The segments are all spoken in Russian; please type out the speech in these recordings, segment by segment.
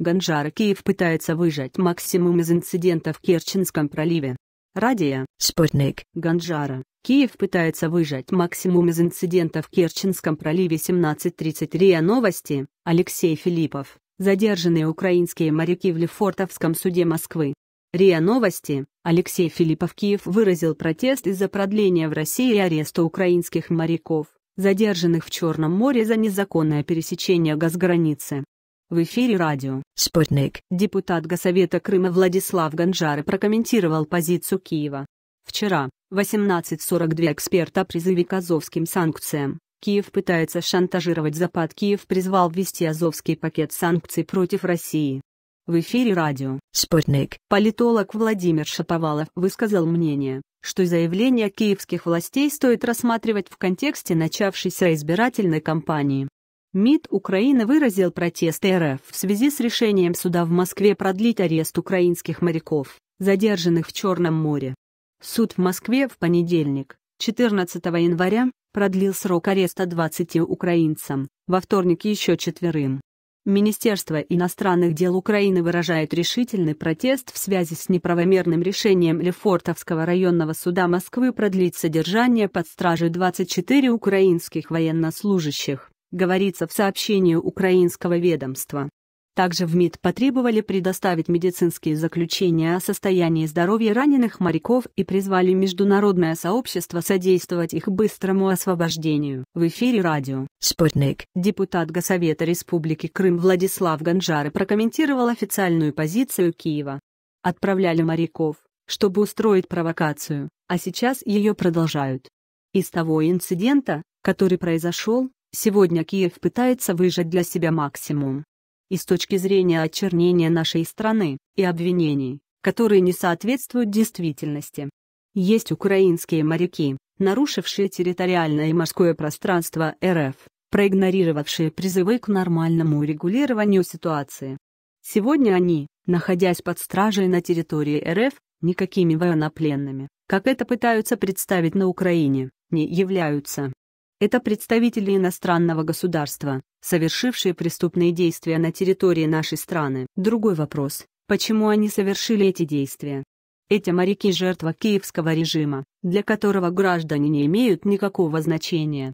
Ганжара Киев пытается выжать максимум из инцидента в Керченском проливе. Радия. Спутник. Ганжара. Киев пытается выжать максимум из инцидента в Керченском проливе 17.33 о новости. Алексей Филиппов. Задержанные украинские моряки в Лефортовском суде Москвы. РИА Новости. Алексей Филиппов Киев выразил протест из-за продления в России ареста украинских моряков, задержанных в Черном море за незаконное пересечение газграницы. В эфире радио «Спутник». Депутат Госсовета Крыма Владислав Ганжары прокомментировал позицию Киева. Вчера, 18.42 эксперта призыве к азовским санкциям. Киев пытается шантажировать Запад. Киев призвал ввести азовский пакет санкций против России. В эфире радио «Спутник». Политолог Владимир Шаповалов высказал мнение, что заявление киевских властей стоит рассматривать в контексте начавшейся избирательной кампании. МИД Украины выразил протест РФ в связи с решением суда в Москве продлить арест украинских моряков, задержанных в Черном море. Суд в Москве в понедельник, 14 января, продлил срок ареста 20 украинцам, во вторник еще четверым. Министерство иностранных дел Украины выражает решительный протест в связи с неправомерным решением Лефортовского районного суда Москвы продлить содержание под стражей 24 украинских военнослужащих говорится в сообщении украинского ведомства. Также в МИД потребовали предоставить медицинские заключения о состоянии здоровья раненых моряков и призвали международное сообщество содействовать их быстрому освобождению. В эфире радио «Спутник» депутат Госсовета Республики Крым Владислав Ганжары прокомментировал официальную позицию Киева. Отправляли моряков, чтобы устроить провокацию, а сейчас ее продолжают. Из того инцидента, который произошел, Сегодня Киев пытается выжать для себя максимум. И с точки зрения очернения нашей страны, и обвинений, которые не соответствуют действительности. Есть украинские моряки, нарушившие территориальное и морское пространство РФ, проигнорировавшие призывы к нормальному регулированию ситуации. Сегодня они, находясь под стражей на территории РФ, никакими военнопленными, как это пытаются представить на Украине, не являются. Это представители иностранного государства, совершившие преступные действия на территории нашей страны. Другой вопрос, почему они совершили эти действия? Эти моряки – жертва киевского режима, для которого граждане не имеют никакого значения.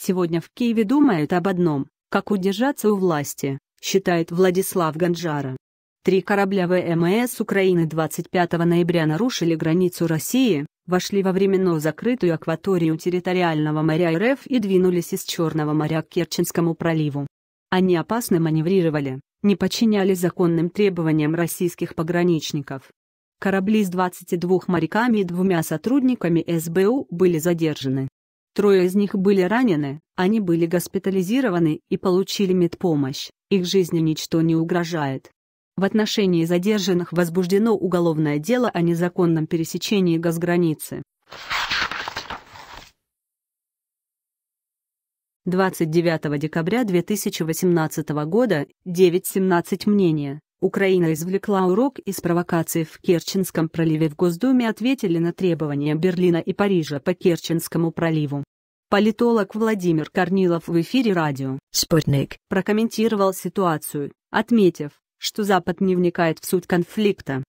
Сегодня в Киеве думают об одном – как удержаться у власти, считает Владислав Ганджара. Три корабля ВМС Украины 25 ноября нарушили границу России, вошли во временно закрытую акваторию территориального моря РФ и двинулись из Черного моря к Керченскому проливу. Они опасно маневрировали, не подчинялись законным требованиям российских пограничников. Корабли с 22 моряками и двумя сотрудниками СБУ были задержаны. Трое из них были ранены, они были госпитализированы и получили медпомощь, их жизни ничто не угрожает. В отношении задержанных возбуждено уголовное дело о незаконном пересечении газграницы. 29 декабря 2018 года 9.17 мнения. Украина извлекла урок из провокации в Керченском проливе в Госдуме ответили на требования Берлина и Парижа по Керченскому проливу. Политолог Владимир Корнилов в эфире радио «Спутник» прокомментировал ситуацию, отметив, что Запад не вникает в суть конфликта.